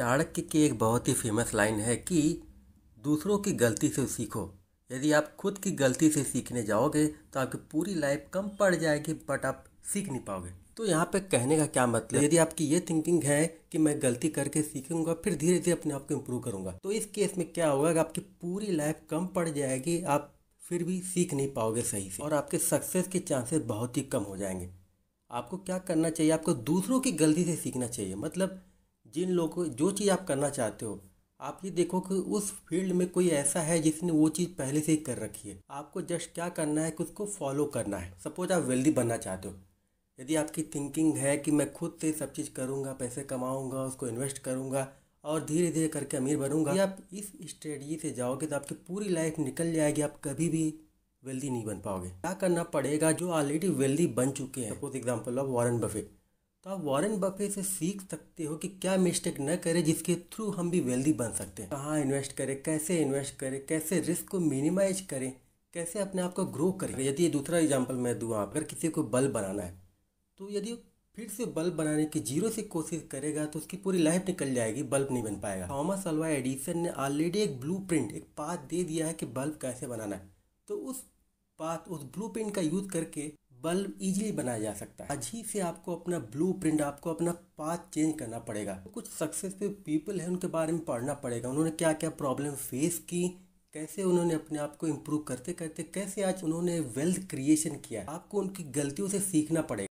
चाणक्य की एक बहुत ही फेमस लाइन है कि दूसरों की गलती से सीखो यदि आप खुद की गलती से सीखने जाओगे तो आपकी पूरी लाइफ कम पड़ जाएगी बट आप सीख नहीं पाओगे तो यहाँ पे कहने का क्या मतलब यदि आपकी ये थिंकिंग है कि मैं गलती करके सीखूंगा फिर धीरे धीरे अपने आप को इम्प्रूव करूंगा तो इस केस में क्या होगा कि आपकी पूरी लाइफ कम पड़ जाएगी आप फिर भी सीख नहीं पाओगे सही से और आपके सक्सेस के चांसेस बहुत ही कम हो जाएंगे आपको क्या करना चाहिए आपको दूसरों की गलती से सीखना चाहिए मतलब जिन लोगों जो चीज़ आप करना चाहते हो आप ये देखो कि उस फील्ड में कोई ऐसा है जिसने वो चीज़ पहले से ही कर रखी है आपको जस्ट क्या करना है कि उसको फॉलो करना है सपोज आप वेल्दी बनना चाहते हो यदि आपकी थिंकिंग है कि मैं खुद से सब चीज़ करूँगा पैसे कमाऊँगा उसको इन्वेस्ट करूँगा और धीरे धीरे करके अमीर बनूंगा आप इस स्ट्रेटजी से जाओगे तो आपकी पूरी लाइफ निकल जाएगी आप कभी भी वेल्दी नहीं बन पाओगे क्या करना पड़ेगा जो ऑलरेडी वेल्दी बन चुके हैं suppose example of Warren Buffett तो आप वॉरेन बफे से सीख सकते हो कि क्या मिस्टेक न करें जिसके थ्रू हम भी वेल्दी बन सकते हैं कहाँ इन्वेस्ट करें कैसे इन्वेस्ट करें कैसे रिस्क को मिनिमाइज करें कैसे अपने आप को ग्रो करें तो यदि ये दूसरा एग्जाम्पल मैं दूँ आप अगर किसी को बल्ब बनाना है तो यदि फिर से बल्ब बनाने की जीरो से कोशिश करेगा तो उसकी पूरी लाइफ निकल जाएगी बल्ब नहीं बन पाएगा थॉमस अल्वा एडिसन ने ऑलरेडी एक ब्लू प्रिंट एक पाथ दे दिया है कि बल्ब कैसे बनाना है तो उस पाथ उस ब्लू प्रिंट का यूज़ करके बल्ब इजीली बनाया जा सकता है आज ही से आपको अपना ब्लू प्रिंट आपको अपना पाथ चेंज करना पड़ेगा कुछ सक्सेसफुल पीपल हैं उनके बारे में पढ़ना पड़ेगा उन्होंने क्या क्या प्रॉब्लम फेस की कैसे उन्होंने अपने आप को इम्प्रूव करते करते कैसे आज उन्होंने वेल्थ क्रिएशन किया आपको उनकी गलतियों से सीखना पड़ेगा